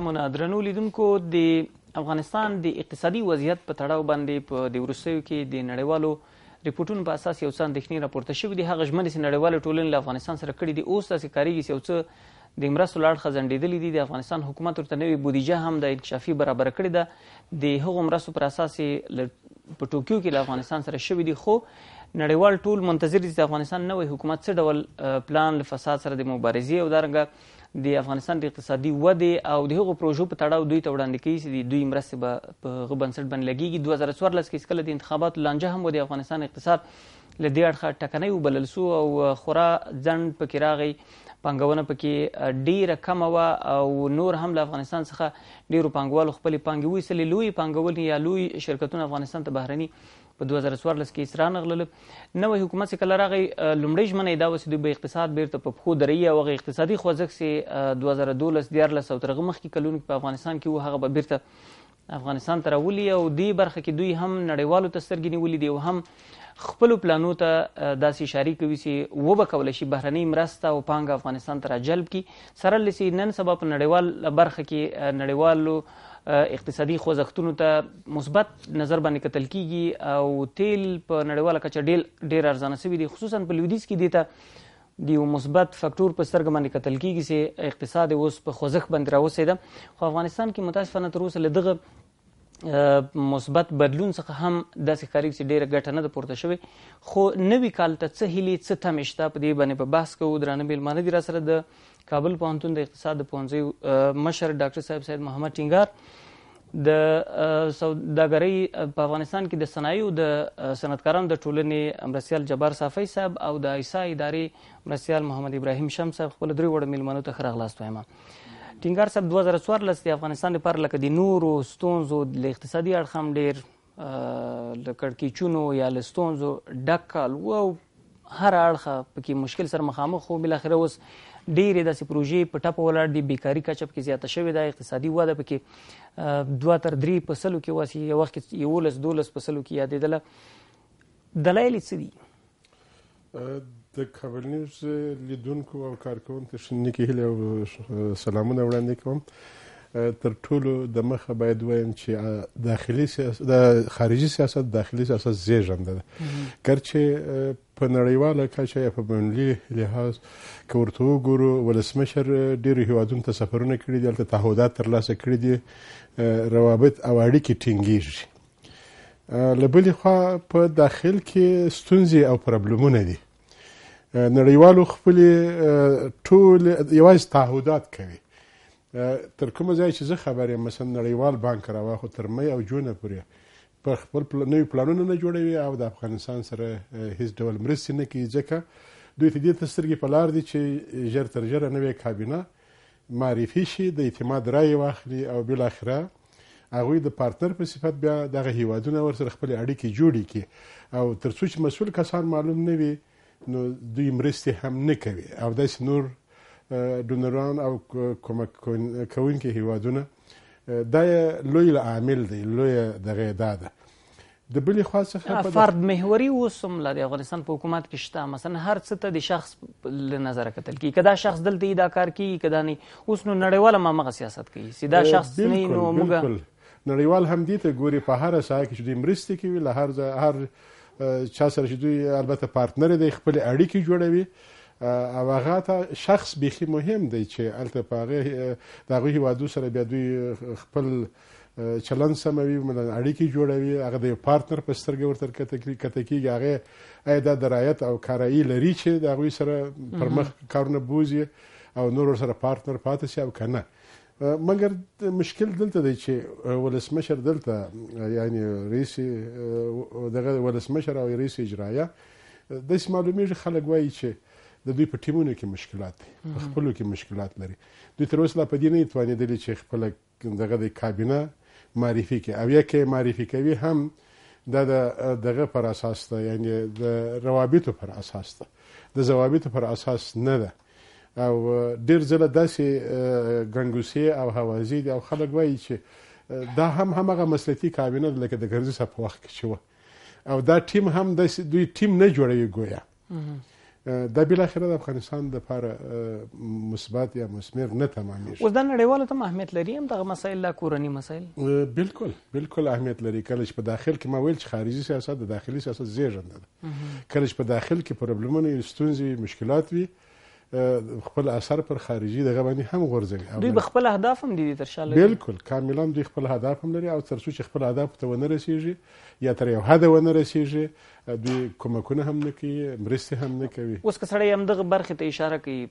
سلامونه درنو لیدونکو د افغانستان د اقتصادي وضعیت په تړاو باندې په د وروستیو کې د نړیوالو ریپورتونو په اساس یو څه اندېښنې راپورته شوې دي هغه ژمنې چې نړیواله ټولنې له افغانستان سره کړې دي اوس داسې کاریږي چې یو څه د مرستو لاړ خزنډېدلې دي د افغانستان حکومت ورته نوې بودیجه هم د انکشافي برابر کړې ده د هغو مرستو پر اساس په ټوکیو کې له افغانستان سره شوې دي خو نړیوال ټول منتظر دي چې افغانستان نوې حکومت څه ډول پلان له فساد سره د مبارزې او دارنګه د افغانستان د اقتصادي ودې او د هغو پروژو په تړاو دوی ته وړاندې کوي چې دوی مرستې به په هغه بنسټ باندې لګیږي 2014 کې کله د انتخاباتو لانجه هم و د افغانستان اقتصاد له دې اړخه ټکنۍ وبلل سو او خورا ځنډ پکې راغی پانګونه پکې ډیره کمه وه او نور هم له افغانستان څخه ډیرو پانګوالو خپلې پانګې ویسلې لوی پانګونې یا لوی شرکتونه افغانستان ته بهرني په 2014 کې اسران غلل نوې حکومت څخه لراغي لومړی ژمنه دا وسې د اقتصاد بیرته په خو درې او غیر اقتصادي خوځښت سي 2012 دیارلس او ترغه مخ کې کلون په افغانستان کې هغه به بیرته افغانستان تر ولي او دی برخه کې دوی هم نړیوالو تسترګي نیولې دي او هم خپل پلانو ته داسې اشاره کوي چې و به کول شي بهرنی مرسته او پانګ افغانستان ته جلب کی سره لسی نن سبا په نړیوال برخه کې نړیوالو اقتصادي خوځښتونو ته مثبت نظر باندې کتل کیږي او تیل په نړیواله کچه ډیر ډیر ارزانه شوی دی خصوصا په لویدیز کې دیته د یو مثبت فکتور په سترګ باندې کتل کیږي چې اقتصاد اوس په خوځښت باندې راوسیده خو افغانستان کې متاسفانه تر اوسه لدغه مثبت بدلون څخه هم داسې ښکاري چې ډیره ګټه نه ده پورته شوې خو نوي کال ته څه هیلې څه تم شته په دې باندې به بحث کوو درانه میلمانه دي راسره د کابل پوهنتون د اقتصاد د پوهنځي مشر ډاکټر صاحب سید محمد ټینګار د سوداګرۍ په افغانستان کې د صنایعو د صنعتکارانو د ټولنې مرسیال جبار صافی صاحب او د ایسا ادارې مرسیال محمد ابراهیم شم صاحب خپل درې وړ میلمنو ته خراغلاست وایم ټینګار صاحب 2014 د افغانستان لپاره لکه د نورو ستونزو د اقتصادي اړخ هم ډیر کړکیچونو یا لستونزو ډکل و هر اړخه پکې مشکل سره مخامخ خو بل اخر اوس ډېرې داسې پروژې په ټپه ولاړ دي بیکاري کچپ کې زیاته شوې ده اقتصادي وده پکې دوه تر درې په سلو کې واسي یو وخت یولس دولس په سلو کې یادېدله دلایل یې څه دي د کابل نیوز لیدونکو او کارکونکو شنه کې هله او سلامونه وړاندې کوم تر ټولو د مخه باید وایم چې داخلي سیاست د خارجي سیاست داخلي سیاست زیږند ده ګرچې په نړیواله کچه یا په بینلي لحاظ که ورته وګورو ولسمشر ډېرو هیوادونو ته سفرونه کړي دي هلته تعهدات ترلاسه کړي دي روابط او اړیکې ټینګېږي له بلې خوا په داخل کې ستونزې او پرابلمونه دي نړیوالو خپلې ټول یوازې تعهدات کوي تر کومه ځای چې زه خبر یم مثلا نړیوال بانک راواخو تر مې او جونه پورې په خپل پل... نوي پلانونه نه جوړوي او د افغانستان سره هیڅ ډول مرستې نه کوي ځکه دوی ته دې تسترګې په لار دي چې ژر تر ژره نوې کابینه معرفي شي د اعتماد رایې واخلي او بالاخره هغوی د پارتنر په صفت بیا دغه هیوادونه ورسره خپل اړیکې جوړې کړي او تر څو چې مسؤل کسان معلوم نه وي نو دوی مرستې هم نه کوي او داسې نور دونران او کومک کوونکي هیوادونه دا لوی عامل دی لوی دغه دا ده د بلې خوا څخه فرد محوري وسم لري افغانستان په حکومت کې شته مثلا هر څه ته د شخص له نظر کتل کی کدا شخص دلته دا کار کوي کدا نه اوس نو نړیواله مامغه سیاست کوي سیدا شخص نه نو موږ نړیوال هم دي ته ګوري په هر ساعت کې چې د مرستې کوي له هر هر چا سره چې دوی البته پارتنر دی خپل اړیکې جوړوي او هغه ته شخص بیخي مهم دی چې هلته په هغې د هغوی هیوادو سره بیا دوی خپل چلند سموي اړیکې جوړوي هغه د یو پارتنر په سترګه ورته کته کېږي هغې آیا دا درایت او کارایي لري چې د هغوی سره پر مخ کارونه بوزي او نور ورسره پارتنر پاتې شي او که نه مګر مشکل دلته دی چې ولسمشر دلته یعنی رئیس دغه ولسمشر او رئیس اجرایه داسې معلومیږي خلک وایي چې د دوی په ټیمونو کې مشکلات دي په خپلو کې مشکلات لري دوی تر اوسه لا په دې نه توانېدلي چې خپله دغه د کابینه معرفي کوي او یا که معرفي کوي هم دا د دغه پر اساس ده یعنی د روابطو پر اساس ده د ضوابطو پر اساس نه ده او ډیر ځله داسې ګنګوسې او هوازی دي او خلک وایي چې دا هم همغه مسلکي کابینه ده لکه د ګرزي صاحب په وخت کې چې وه او دا ټیم هم داسې دوی ټیم نه جوړوي ګویا دا بلاخره د افغانستان دپاره مثبت یا مثمر نه تمامېږي اوس دا نړیواله ته اهمیت لري همدغه مسایل دا کورني مسایل بلکل بلکل اهمیت لري کله چې په داخل کې ما ویل چې خارجي سیاست د داخلي سیاست زیږنده ده کله چې په داخل کې پرابلمونه ستونزې مشکلات وي خپل اثر پر خارجي دغه باندې هم غورځوي دوی خپل اهداف هم دي تر شاله بالکل کاملا دوی خپل اهداف هم لري او تر څو چې خپل اهداف ته ونه رسیږي یا تر یو هدف ونه رسیږي دوی کومکونه هم نه کوي مرسته هم نه کوي اوس که سړی هم دغه برخې ته اشاره کوي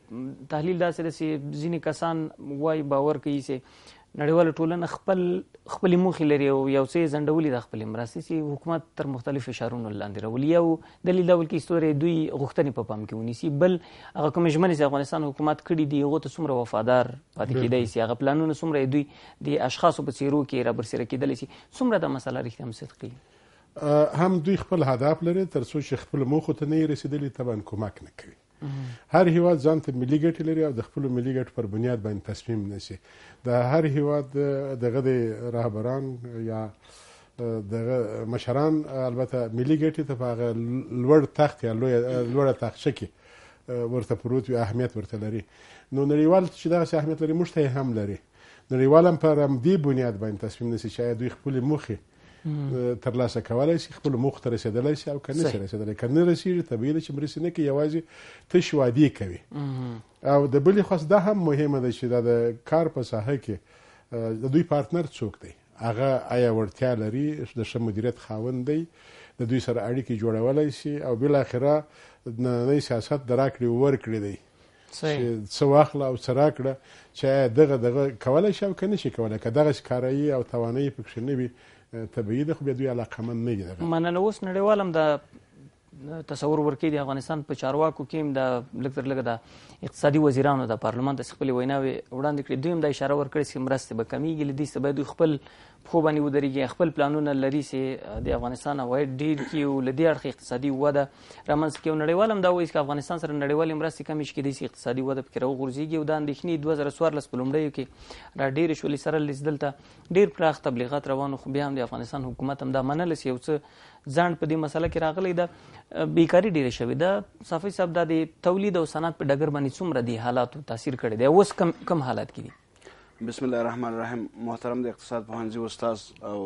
تحلیل داسې رسي ځینې کسان وای باور کوي چې نړیواله ټولنه خپل خپل موخي لري او یو څه زندولې د خپل مراسي چې حکومت تر مختلف فشارونو لاندې راولي او دلیل دا ول کې ستوري دوی غوښتنې په پام کې ونیسي بل هغه کوم ژمنې چې افغانستان حکومت کړی دی هغه ته څومره وفادار پاتې کیدای شي هغه پلانونه څومره دوی د اشخاصو په څیرو کې را برسېره کیدلی شي څومره د مسله رښتیا مصدق کوي هم دوی خپل هدف لري تر څو چې خپل موخو ته نه رسیدلی تبان کومک نه کوي هر هیواد ځان ته ملي ګټې لري او د خپل ملي ګټ پر بنیاد باندې تصمیم نیسي د هر هیواد دغه د رهبران یا دغه مشران البته ملي ګټې ته په هغه لوړ تخت یا لوړه تخشه کې ورته پروت وي اهمیت ورته لري نو نړیوال چې دغسې اهمیت لري موږ ته هم لري نړیوال هم پر همدې بنیاد باندې تصمیم نیسي چې دوی خپلې موخې تر لاسه کولای شي خپل موخ ته رسیدلای شي او کنه شي رسیدلای کنه رسیږي طبیعي چې مرسته نه کوي یوازې تش وادي کوي او د بلې خاص دا هم مهمه ده چې د کار په ساحه کې د دوی پارتنر څوک دی هغه آیا ورتیا لري د ښه مدیریت خاوند دی د دوی سره اړیکې جوړولای شي او بل اخره د سیاست دراکړي ورکړي دی څه واخله او څه راکړه چې دغه دغه کولای شي او که نه شي کولی که دغه کارایي او توانایي پکښې نه وي طبیعي ده خو بیا دوی علاقمند نه دي مننه اوس نړیوال هم د تصور ورکې د افغانستان په چارواکو کې هم د لکتر لګ د اقتصادي وزیرانو د پارلمان د خپل ویناوي وړاندې کړې دوی هم د اشاره ورکړې چې مرسته به کمیږي لدی سبا دوی خپل پخو باندې ودرېږي خپل پلانونه لري سي د افغانستان هوایي ډیر کې او لدی اړخ اقتصادي وده رامنځته کوي نړیوال هم دا وایي چې افغانستان سره نړیوال مرستې کمې شي کېدای شي اقتصادي وده پکې راوغورځيږي او دا اندېښنې 2014 په لومړیو کې را ډیر شولې سره لیدلته ډیر پراخ تبلیغات روانو خو بیا هم د افغانستان حکومت هم دا منل سي او څه ځان په دې مسله کې راغلی دا بیکاری ډیره شوې ده صافي صاحب دا د تولید او صنعت په ډګر باندې څومره دي حالات تاثیر کړي دي اوس کم کم حالات کې دي بسم الله الرحمن الرحیم محترم د اقتصاد پوهنځي استاد او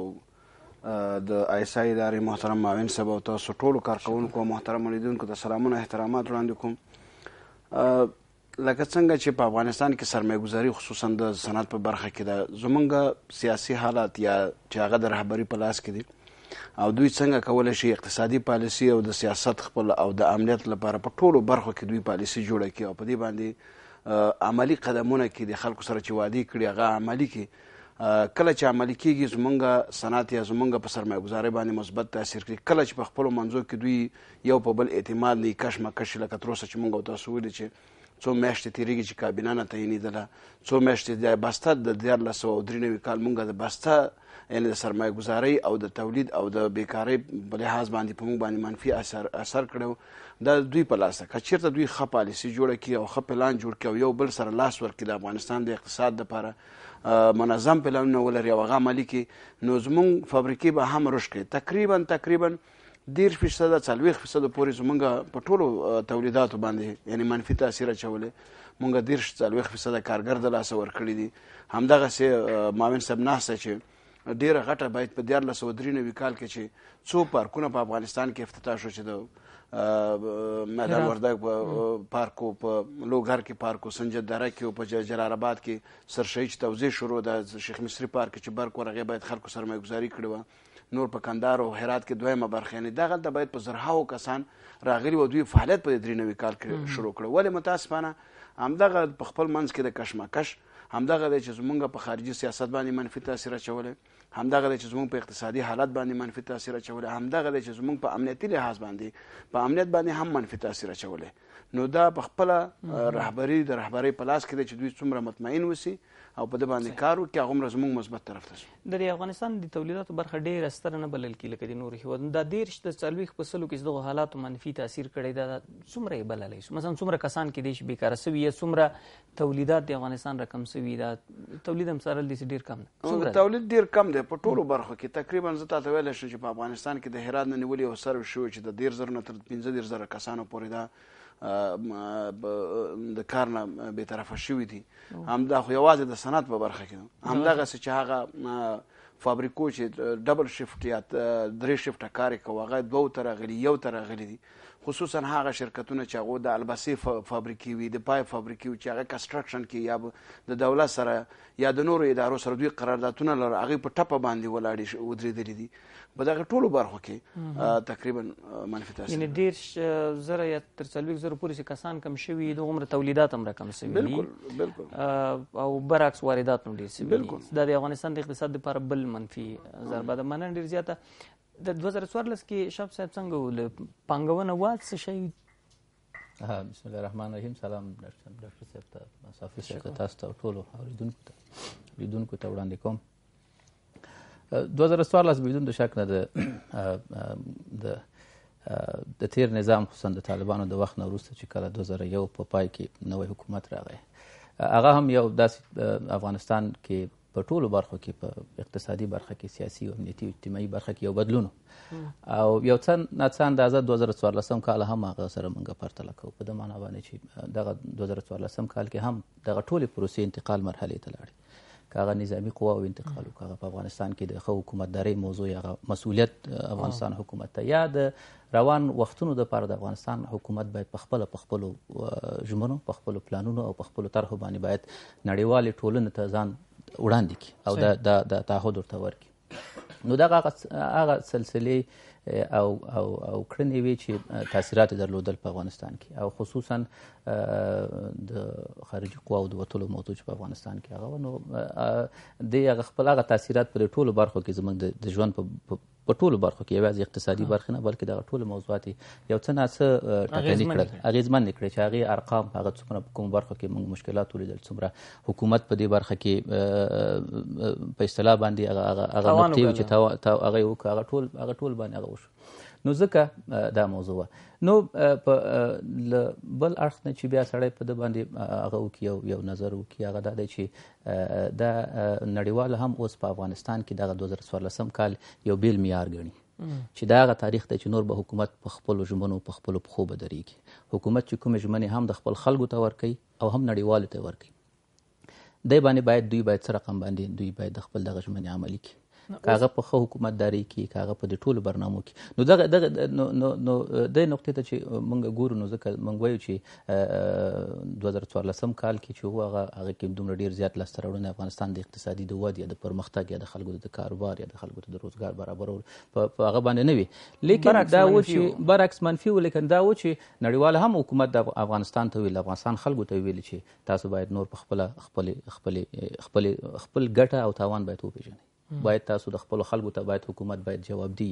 د ایسا ادارې محترم معاون صاحب او تاسو ټولو کارکوونکو او محترم لیدونکو ته سلامونه احترامات وړاندې کوم لکه څنګه چې په افغانستان کې سرمایه‌ګذاري خصوصا د صنعت په برخه کې د زمونږ سیاسي حالات یا چې هغه د رهبری په لاس کې دي او دوی څنګه کولای شي اقتصادي پالیسی او د سیاست خپل او د امنیت لپاره په ټولو برخو کې دوی پالیسی جوړه کړي او په دې باندې عملی قدمونه کې د خلکو سره چې وعده کړي هغه عملی کې کله چې عملی کېږي زمونږ صنعت یا زمونږ په سرمایه ګزاري باندې مثبت تاثیر کوي کله چې په خپل منځو کې دوی یو په بل اعتماد نه کشمکش لکه تر اوسه چې مونږ تاسو ویل چې څو میاشتې تیریږي چې کابینه نه تعینېدله څو میاشتې د بسته د دیارلس سوه درې نوي کال مونږ د بسته یعنې د سرمایه ګزارۍ او د تولید او د بیکارۍ په لحاظ باندې په موږ باندې منفي اثر اثر کړی د دوی په لاس کې چیرته دوی خپالیسي جوړه کی او خپلان جوړ کی او یو بل سره لاس ورکړي د افغانستان د اقتصاد لپاره منظم پلانونه ولري او هغه عملي کی نو زموږ فابریکې به هم رشکي تقریبا تقریبا دیر فیصد څلويخ فیصد پورې زمونږ په ټولو تولیداتو باندې یعنی منفي تاثیر چولې مونږ دیر څلويخ فیصد کارګر د لاس ورکړي دي همدغه سه ماوین سب نه چې ډیره غټه باید په 1993 کال کې چې څو پارکونه په افغانستان کې افتتاح شو چې د مدار وردګ په پارکو په لوګر کې پارکو سنجد دره کې او په جرار آباد کې سرشیج توزیع شروع د شیخ مصری پارک چې برق ورغه باید خلکو سرمایه‌ګذاري کړي و نور په کندهار او هرات کې دویمه برخه نه دغه د باید په زرهاو کسان راغلي و دوی فعالیت په درې نوې کال کې شروع کړ ولې متاسفانه همدغه په خپل منځ کې د کشمکش همدغه د چې زمونږ په خارجي سیاست باندې منفي تاثیر اچولې همدغه د چې زموږ په اقتصادي حالت باندې منفي تاثیر اچولی همدغه د چې زموږ په امنیتي لحاظ باندې په امنیت باندې هم منفي تاثیر اچولی نو دا په خپل رهبری د رهبری په لاس کې چې دوی څومره مطمئن وسی او په د باندې کار وکړي هغه مرز موږ مثبت طرف ته شو د افغانستان د تولیداتو برخه ډیره ستر نه بلل کې لکه د نور هیواد دا ډیر شته څلويخ په سلو کې دغه حالات منفي تاثیر کړي دا څومره بلل شي مثلا څومره کسان کې دیش بیکاره سوي څومره تولیدات د افغانستان رقم سوي دا تولید هم سره ډیر کم دی تولید ډیر کم دی په ټولو برخو کې تقریبا زه تاسو ویل شو چې په افغانستان کې د هرات نه نیولې او سره شو چې د 10000 تر 15000 کسانو پورې دا د کار نه به طرفه شوې دي هم دا خو یوازې د صنعت په برخه کې هم دا غسه چې هغه فابریکو چې ډبل شفټ یا درې شفټه کار کوي هغه دوه تر غلي یو تر غلي دي خصوصا هغه شرکتونه چې هغه د البسي فابریکې وي د پای فابریکې وي چې هغه کنستراکشن کې یا د دولت سره یا د نورو ادارو سره دوی قراردادونه لري هغه په ټپه باندې ولاړې ودرېدلې دي په دغه ټولو برخو کې تقریبا منفي تاثیر یعنی ډیر زره یا تر څلوي زره پورې کسان کم شوي د عمر تولیدات هم رقم شوي بالکل بالکل او برعکس واردات نو ډیر شوي بالکل دا د افغانستان د اقتصاد لپاره بل منفي ضربه ده مننه ډیر زیاته د 2014 کې شپ صاحب څنګه ول پنګونه وات څه شي ها بسم الله الرحمن الرحیم سلام ډاکټر ډاکټر صاحب ته مسافر صاحب ته تاسو ته ټول اوریدونکو ته اوریدونکو ته وړاندې کوم 2014 بدون د شک نه د د د تیر نظام خصوصا د طالبانو د وخت نه وروسته چې کله 2001 په پای کې نوې حکومت راغی هغه هم یو داسې افغانستان کې په ټولو برخو کې په اقتصادي برخه کې سیاسي او امنیتي او اجتماعي برخه کې یو بدلون او یو څن ناڅان اندازه 2014 کال هم هغه سره موږ پرتله کوو په د معنا باندې چې دغه 2014 کال کې هم دغه ټولې پروسې انتقال مرحلې ته لاړې کاغه نظامی قوا او انتقال کاغه په افغانستان کې د خو حکومتداري موضوع یا مسولیت افغانستان حکومت ته یا د روان وختونو د پاره د افغانستان حکومت باید په خپل په خپل جمهورو په خپل پلانونو او په خپل طرحو باندې باید نړیوال ټولنې ته ځان وړاندې کړي او د د تعهد ورته ورکړي نو دغه هغه سلسلې او او او کړنې وي چې تاثیرات درلودل په افغانستان کې او خصوصا د خارجي قواو د وټولو موضوع په افغانستان کې هغه نو د هغه خپل هغه تاثیرات پر ټولو برخو کې زمونږ د ژوند په په ټولو برخو کې یوازې اقتصادي برخه نه بلکې د ټولو موضوعات یو څه نه څه ټاکنې کړل اغیزمن نکړي چې هغه ارقام هغه څومره په کوم برخو کې موږ مشکلات ولیدل څومره حکومت په دې برخه کې په اصطلاح باندې هغه هغه نقطې چې هغه هغه ټول هغه ټول باندې هغه وشو نو ځکه دا موضوع نو په بل اړخ نه چې بیا سړی په د باندې هغه وکي یو یو نظر وکي هغه دا دی چې دا نړیوال هم اوس په افغانستان کې دغه 2014 کال یو بیل معیار ګڼي چې دا غا تاریخ ته چې نور به حکومت په خپل ژمنو په خپل پخو بدريږي حکومت چې کوم ژمنې هم د خپل خلکو ته ورکي او هم نړیوال ته ورکي دی باندې باید دوی باید سره رقم باندې دوی باید خپل دغه ژمنې عملي کړي کاغه په خو حکومتداري کې کاغه په د ټولو برنامو کې نو دغه دغه نو نو د نقطې ته چې مونږ ګورو نو ځکه مونږ وایو چې 2014 کال کې چې هغه هغه کې دومره ډیر زیات لسترونه افغانستان د اقتصادي د ودی د پرمختګ یا د خلکو د کاروبار یا د خلکو د روزګار برابرول په هغه باندې نه وي لیکن دا و چې برعکس منفي ولیکن دا و چې نړیوال هم حکومت د افغانستان ته ویل افغانستان خلکو ته ویل چې تاسو باید نور په خپل خپل خپل خپل خپل ګټه او تاوان باید وپیژنئ باید تاسو د خپل خلکو ته باید حکومت باید جواب دی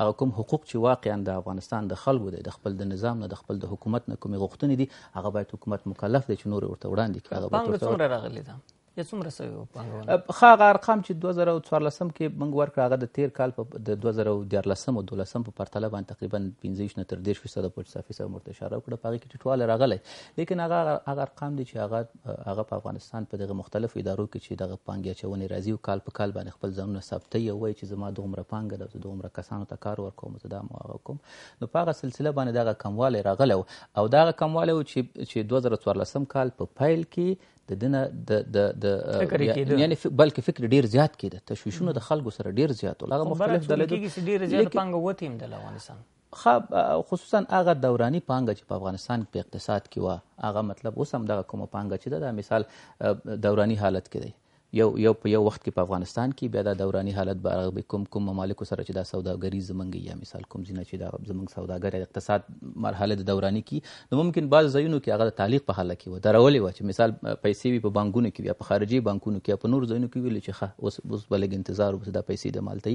هغه کوم حقوق چې واقعا د افغانستان د خلکو دی د خپل د نظام نه د خپل د حکومت نه کومې غوښتنې دي هغه باید حکومت مکلف دی چې نور ورته وړاندې کړي هغه باید څنګه راغلی ده یا څومره سوي پانګونه خاغه ارقام چې 2014 کې موږ ورکړه هغه د تیر کال په د 2014 او 12 په پرتله باندې تقریبا 15 نه تر 10 فیصد په صافي سره مرته اشاره وکړه په هغه کې ټټواله راغلی لیکن هغه هغه ارقام دي چې هغه هغه په افغانستان په دغه مختلفو ادارو کې چې دغه پانګې چونې راځي او کال په کال باندې خپل ځانونه ثابتي او وایي چې زما دومره پانګه ده دومره کسانو ته کار ورکوم زه دا مو هغه کوم نو په هغه سلسله باندې دغه کموالی راغلی او دغه کموالی چې چې 2014 کال په پیل کې د دنه د د د یعنی بلکې فکر ډیر زیات کېده تشویشونه د خلکو سره ډیر زیات ول هغه مختلف دلایل کې ډیر زیات پنګ وته هم د افغانستان خصوصا هغه دوراني پانګه چې په افغانستان په اقتصاد کې و هغه مطلب اوس هم دغه کومه پانګه چې ده دا مثال دوراني حالت کې دی یو یو په یو وخت کې په افغانستان کې بیا د دوراني حالت به هغه کوم کوم ممالک سره چې دا سوداګري زمنګ یا مثال کوم زینه چې دا زمنګ سوداګر اقتصاد مرحله د دوراني کې نو ممکن بعض ځایونو کې هغه تعلیق په حاله کې و درولې و چې مثال پیسې وي په بانکونو کې یا په خارجي بانکونو کې په نور ځایونو کې ویل چې اوس اوس بلګ انتظار اوس دا پیسې د مالتي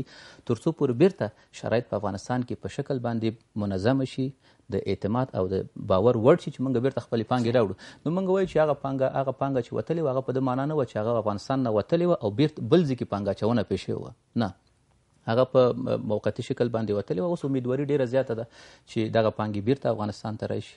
ترڅو پور بیرته شرایط په افغانستان کې په شکل باندې منظم شي د اعتماد او د باور وړ شي چې موږ بیرته خپل پانګې راوړو نو موږ وایو چې هغه پانګه هغه پانګه چې وتلې هغه په د معنا نه و چې هغه افغانستان نه وتلې و او بیرته بل ځکه پانګه چونه پېښې و نه هغه په موقتی شکل باندې وتلې و اوس امیدواري ډیره زیاته ده چې دغه پانګې بیرته افغانستان ته راشي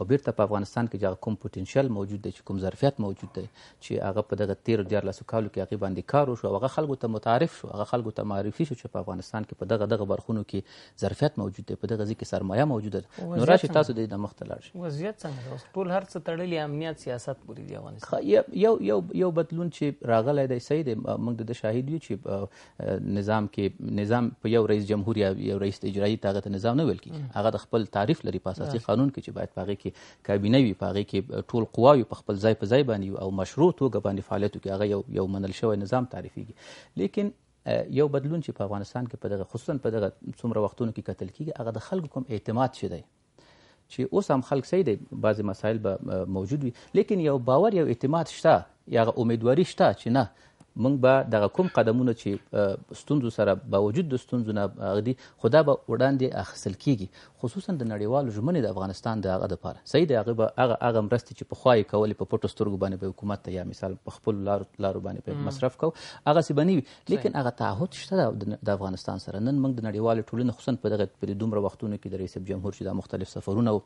او بیرته په افغانستان کې چې کوم پوتنشل موجود دی چې کوم ظرفیت موجود دی چې هغه په دغه تیر دیار لاسو کالو کې هغه باندې کار وشو هغه خلکو ته متعارف شو هغه خلکو ته معرفي شو چې په افغانستان کې په دغه دغه برخونو کې ظرفیت موجود دی په دغه ځکه سرمایه موجود ده نو راشي تاسو د دې مختلف شي وضعیت څنګه اوس ټول هر څه تړلې امنیت سیاست پوری دی افغانستان یو یو یو بدلون چې راغلی دی صحیح دی موږ د شاهد یو چې نظام کې نظام په یو رئیس جمهور یا یو رئیس اجرایی طاقت نظام نه ویل کی هغه د خپل تعریف لري په اساسي قانون کې چې باید پاغه کې کابینه وي په هغې کې ټول قواوي په خپل ځای په ځای باندې او مشروع توګه باندې فعالیتو کې هغه یو یو منل شوی نظام تعریفیږي لیکن یو بدلون چې په افغانستان کې په دغه خصوصا په دغه څومره وختونو کې کتل کیږي هغه د خلکو کوم اعتماد شې دی چې اوس هم خلک صحیح دی بعضې مسایل به موجود وي لیکن یو باور یو اعتماد شته یا امیدواري شته چې نه موږ به دغه کوم قدمونه چې ستونزو سره باوجود د ستونزو نه دي خو دا به وړاندې اخیستل کیږي خصوصا د نړیوالو ژمنې د افغانستان د هغه دپاره صحیح دی هغه به هغه هغه مرستې چې پخوا یې کولې په پټو سترګو باندې به حکومت ته یا مثال په خپلو لارو لارو باندې به مصرف کو هغسې به نه وي لیکن هغه تعهد شته د افغانستان سره نن موږ د نړیوالې ټولنې خصوصا په دغه دومره وختونو کې د رئیس جمهور چې دا مختلف سفرونه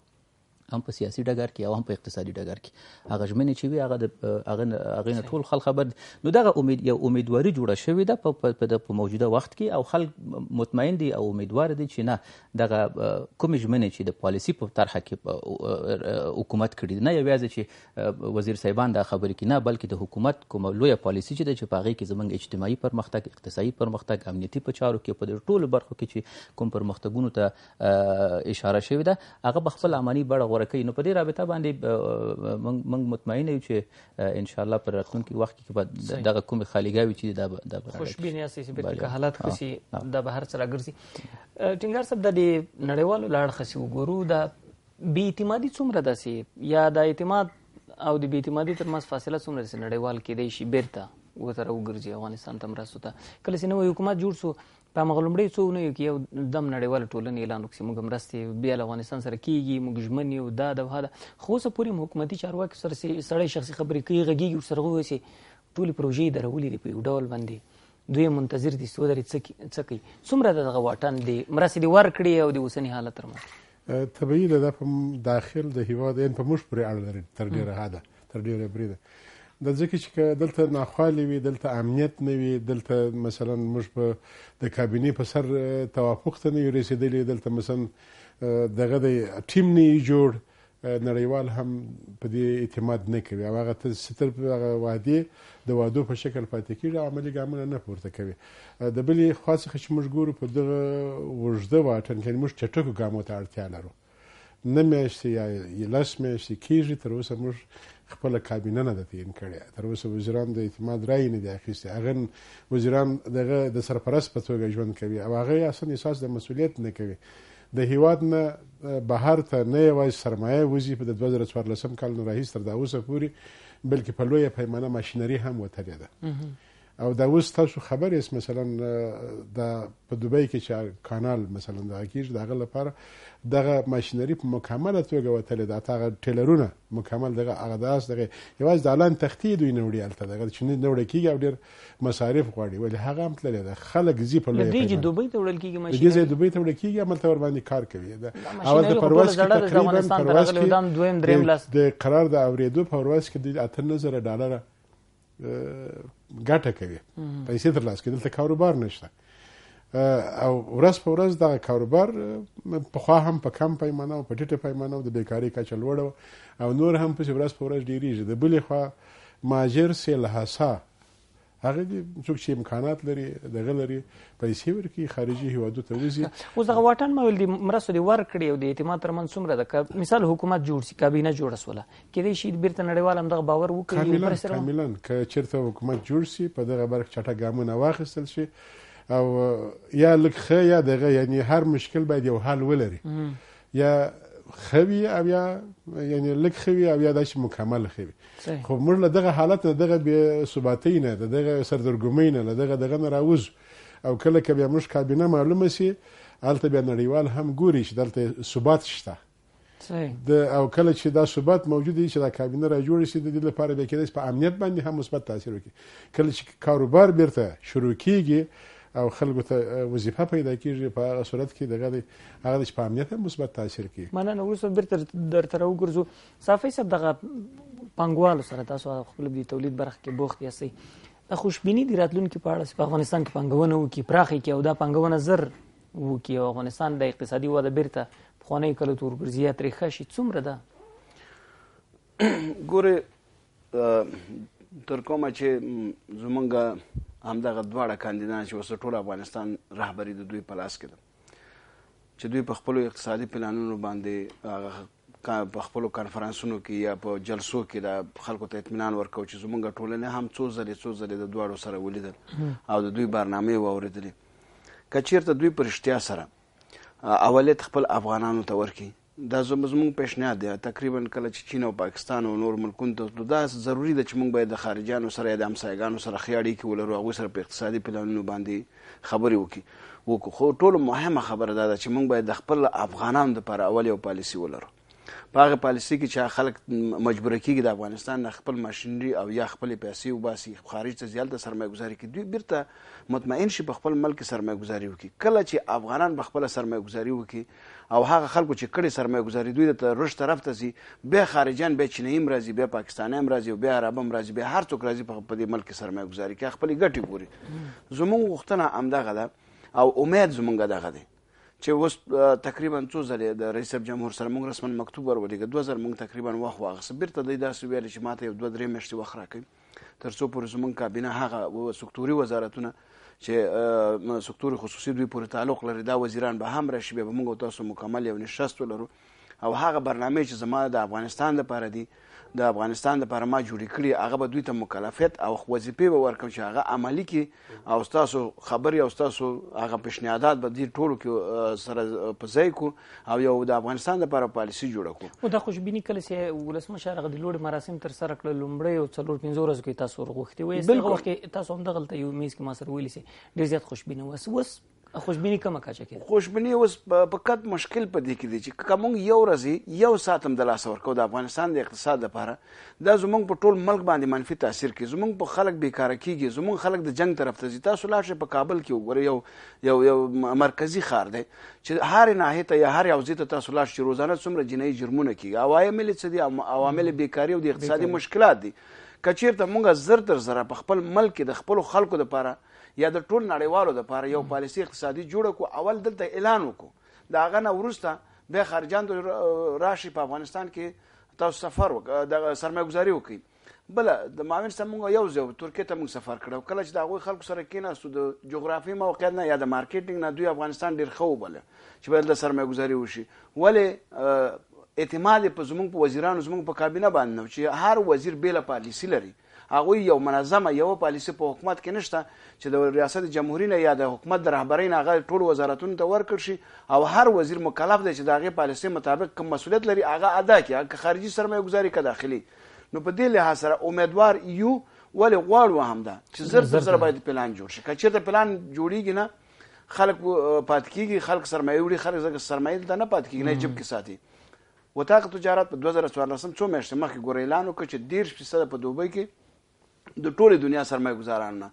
هم په سیاسي ډګر کې او هم په اقتصادي ډګر کې هغه ژمنې چې وي هغه د هغه هغه ټول خلک خبر نو دغه امید یو امیدواري جوړه شوې ده په په موجوده وخت کې او خلک مطمئن دي او امیدوار دي چې نه دغه کوم ژمنې چې د پالیسی په طرحه کې حکومت کړی نه یوازې چې وزیر صاحبان دا خبرې کوي نه بلکې د حکومت کوم لوی پالیسی چې د چپاغي کې زمونږ اجتماعي پرمختګ اقتصادي پرمختګ امنیتي په چارو کې په ټولو برخو کې چې کوم پرمختګونو ته اشاره شوې ده هغه په خپل عملی بڼه غوړه کوي نو په دې رابطه باندې موږ مطمئن یو چې ان شاء الله پر راتلونکي وخت کې به دغه کوم خالیګاوي چې دا به خوشبینه سي به حالت خسي د بهر سره ګرځي ټینګار صاحب د نړیوالو لاړ خسي وګورو دا بی اعتمادي څومره ده سي یا د اعتماد او د بی اعتمادي ترمنځ فاصله څومره سي نړیوال کې دی شي بیرته وتره وګرځي افغانستان ته مرستو ته کله چې نو حکومت جوړ سو په هغه لومړۍ څو اونیو کې یو دم نړیواله ټولنه اعلان وکړي موږ مرستې بیا له افغانستان سره کیږي موږ ژمن یو دا د هدا خو اوسه پورې حکومتي چارواکو سره سړی شخصي خبرې کوي غږیږي ورسره وسی ټولې پروژې درولې دي په یو ډول باندې دوی منتظر دي سودري څه کوي څومره دغه واټن دي مرستې دی ورکړي او د اوسنی حالت تر مخه طبيعي ده په داخل د هیواد ان په مش پورې اړه لري تر ډیره هدا تر ډیره بریده د ځکه چې دلته ناخوالي وي دلته امنیت نه وي دلته مثلا موږ په د کابینې په سر توافق ته نه یو رسیدلې دلته مثلا دغه د ټیم نه جوړ نړیوال هم په دې اعتماد نه کوي او هغه ستر هغه وعدې د وعدو په شکل پاتې کېږي عملي ګامونه نه پورته کوي د بلې خوا څخه چې موږ ګورو په دغه اوږده واټن کې موږ چټکو ګامو ته اړتیا لرو نه میاشتې یا لس میاشتې کېږي تر اوسه موږ خپل کابینه نه د تعیین کړي تر اوسه وزیران د اعتماد رای نه دی اخیستی هغه وزیران دغه د سرپرست په توګه ژوند کوي او هغه اصلا احساس د مسولیت نه کوي د هیواد نه بهر ته نه یوازې سرمایه وزي په 2014 کال نه راهیسې تر دا اوسه پورې بلکې په لویه پیمانه ماشینري هم وتلې ده او دا اوس تاسو خبر یې مثلا د په دوبۍ کې چې کانال مثلا د هکیج دغه لپاره دغه ماشينري په مکمله توګه وتلې دا هغه ټیلرونه مکمل دغه هغه داس دغه یوازې د اعلان تختی دوی نوړي الته دغه چې نه نوړي کیږي او ډېر مصارف غواړي ولې هغه هم تللی د خلک زی په لوی دی دوبۍ ته وړل کیږي ماشينري دی دوبۍ ته وړل کیږي عمل تور باندې کار کوي دا او د پرواز کې تقریبا پرواز کې د قرار د اوریدو پرواز کې د 8000 ډالر ګټه کوي پیسې تر لاسه کېدل ته کاروبار نشته او ورځ په ورځ دغه کاروبار پخوا هم په کم پیمانه او په ټیټه پیمانه د بیکاری کچه لوړه او نور هم پسې ورځ په ورځ ډېرېږي د بلې خوا ماجر سیلهسا هغه دي څوک چې امکانات لري دغه لري پیسې ورکړي خارجي هیوادو ته وزي اوس دغه واټن مې ویل دي مرستو دي ورکړي او د اعتماد ترمن څومره د مثال حکومت جوړ سي کابینه جوړه سوله کېدای شي بیرته نړیوال هم دغه باور وکړي کاملا کاملا که چیرته حکومت جوړ سي په دغه برخه چټه ګامونه واخیستل شي او یا لکه یا دغه یعنی هر مشکل باید یو حل ولري یا خوي او یا یعنی لک خوي او یا داسې مکمل خوي خو موږ له دغه حالت دغه بې ثباتۍ نه دغه سردرګمۍ نه دغه دغه نه راوځو او کله که بیا موږ کابینه معلومه سي هلته بیا نړیوال هم ګوري چې دلته ثبات شته د او کله چې دا ثبات موجود دی چې دا کابینه را جوړ شي د دې لپاره به کېدای په امنیت باندې هم مثبت تاثیر وکړي کله چې کاروبار بیرته شروع کیږي او خلکو ته وظیفه پیدا کیږي په هغه صورت کې دغه هغه چې په امنیت هم مثبت تاثیر کوي مننه وروسته بیرته درته راوګرځو صافي صاحب دغه پنګوالو سره تاسو خپل د تولید برخه کې بوخت یاستئ د خوشبینی د راتلونکو په اړه په افغانستان کې پنګونه وکړي پراخي کې او دا پنګونه زر وکړي او افغانستان د اقتصادي وده بیرته خوانه کله تور ګرځي تاریخ شي څومره ده ګوره تر کومه چې زمونږه همدغه دواړه کاندیدان چې اوس ټول افغانستان رهبری د دوی په لاس کې ده چې دوی په خپل اقتصادي پلانونو باندې په خپل کانفرنسونو کې یا په جلسو کې د خلکو ته اطمینان ورکو چې زمونږ ټولنه هم څو زری څو زری د دواړو سره ولیدل او د دوی برنامه واوریدلې کچیرته دوی پرشتیا سره اولیت خپل افغانانو ته ورکي دا زموږ پیشنهاد دی تقریبا کله چې چین او پاکستان او نور ملکونو ته دا ضروری ده چې موږ باید د خارجانو سره د همسایګانو سره خیاړي کې ولرو او سره په اقتصادي پلانونو باندې خبرې وکړي وکړو خو ټول مهمه خبره ده چې موږ باید د خپل افغانانو لپاره اولي او پالیسی ولرو په هغه پالیسي کې چې خلک مجبور کیږي د افغانستان خپل ماشينري او یا خپل پیسې وباسي خارج ته زیاته سرمایه‌ګزاري کوي دوی بیرته مطمئن شي په خپل ملک سرمایه‌ګزاري وکړي کله چې افغانان په خپل سرمایه‌ګزاري وکړي او هغه خلکو چې کړي سرمایه‌ګزاري دوی د روش طرف ته سي به خارجان به چینیم راځي به پاکستانیم راځي به عربم راځي به هر څوک راځي په دې ملک سرمایه‌ګزاري کې خپل ګټي ګوري زمونږ غوښتنه امده غده او امید زمونږ دغه ده چې اوس تقریبا څو ځلې د رئیس جمهور سره موږ رسمن مکتوب ورولېږه دوه ځله موږ تقریبا وخت واغسته بیرته دوی داسې ویل چې ماته یو دوه درې میاشتې وخت راکوي تر څو پورې زموږ کابینه هغه سکتوري وزارتونه چې سکتور خصوصي دوی پورې تعلق لري دا وزیران به هم راشي به موږ تاسو مکمل یو نشست ولرو او هغه برنامه چې زما د افغانستان لپاره دی د افغانستان د پرما جوړ کړي هغه به دوی ته مکلفیت او وظیفه به ورکړي چې هغه عملی کې او تاسو خبري او تاسو هغه پیشنهادات به دې ټولو کې سره پځای کو او یو د افغانستان لپاره پالیسی جوړ کو دا خوشبيني کله چې ولسمشر غد لوړ مراسم تر سره کړل لومړی او څلور پنځه ورځې کې تاسو ورغوښتي وې هغه وخت تاسو هم دغلطه یو میز کې ما سره ویلې سي ډیر زیات خوشبينه وس وس خوشبيني کومه کاچا کې خوشبيني اوس فقط مشکل په دې کې دي چې کوم یو ورځي یو ساتم د لاس ورکو د افغانستان د اقتصاد لپاره دا زمونږ په ټول ملک باندې منفي تاثیر کوي زمونږ په خلک بیکاره کیږي زمونږ خلک د جنگ طرف ته ځي تاسو لاړ په کابل کې وګورئ یو یو یو مرکزی ښار دی چې هر ناحیه ته یا هر یو ځای ته تاسو لاړ شئ روزانه څومره جنایي جرمونه کیږي عوامل څه دي عوامل بیکاری او د اقتصادي مشکلات دي کچیر ته مونږ زر تر زر په خپل ملک د خپل خلکو لپاره یا د ټول نړیوالو لپاره یو پالیسی اقتصادي جوړه کو اول دلته اعلان وکړو دا غنه ورسته به خارجان راشي په افغانستان کې تاسو سفر وکړه د سرمایه‌ګذاري وکړي بل د ماوین سمون یو ځو ترکیه ته موږ سفر کړو کله چې دا غوي خلکو سره کیناستو د جغرافي موقع نه یا د مارکیټینګ نه دوی افغانستان ډیر خو بل چې بل د سرمایه‌ګذاري وشي ولی اعتماد په زمونږ په وزیرانو زمونږ په کابینه باندې چې هر وزیر بیل پالیسی لري هغه یو منظمه یو پالیسی په حکومت کې نشته چې د ریاست جمهوریت نه یا د حکومت د رهبرۍ نه هغه ټول وزارتونو ته ورکړ شي او هر وزیر مکلف دی چې د هغه پالیسی مطابق کوم مسولیت لري هغه ادا کړي هغه خارجي سرمایه گذاري که داخلي نو په دې لحاظ سره امیدوار یو ولې غواړو هم ده چې زر زر باید پلان جوړ شي که چیرته پلان جوړیږي نه خلک پات کیږي خلک سرمایه وړي خلک سرمایه د نه پات کیږي نه جيب کې ساتي وتاق تجارت په 2014 څو میاشتې مخکې ګور اعلان وکړ چې 10% په دوبۍ کې د ټوله دنیا سرمایه گزاران نه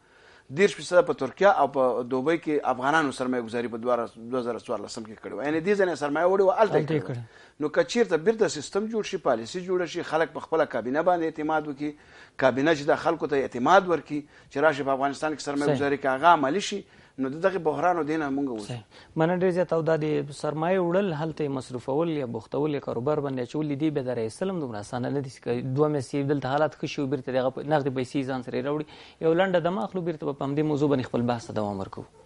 دیرش فیصد په ترکیه او په دوبۍ کې افغانانو سرمایه گزاري په 2014 کې کړو یعنی دې ځنه سرمایه وړي او الټه نو کچیر ته بیرته سیستم جوړ شي پالیسی جوړ شي خلک په خپل کابینه باندې اعتماد وکي کابینه چې د خلکو ته اعتماد ورکي چې راشي په افغانستان کې سرمایه گزاري کې هغه عملی شي نو دغه بحران دینه مونږ وځي من ډیر زیات او د سرمایه وړل هلته مصرفول یا بوختول یا کاروبار باندې چول دي به درې اسلام دومره اسانه نه دي دوه مې سیب دلته حالات خو شو بیرته دغه نقد پیسې ځان سره راوړي یو لنډه دماغ خو بیرته په پام دې موضوع باندې خپل بحث دوام ورکوو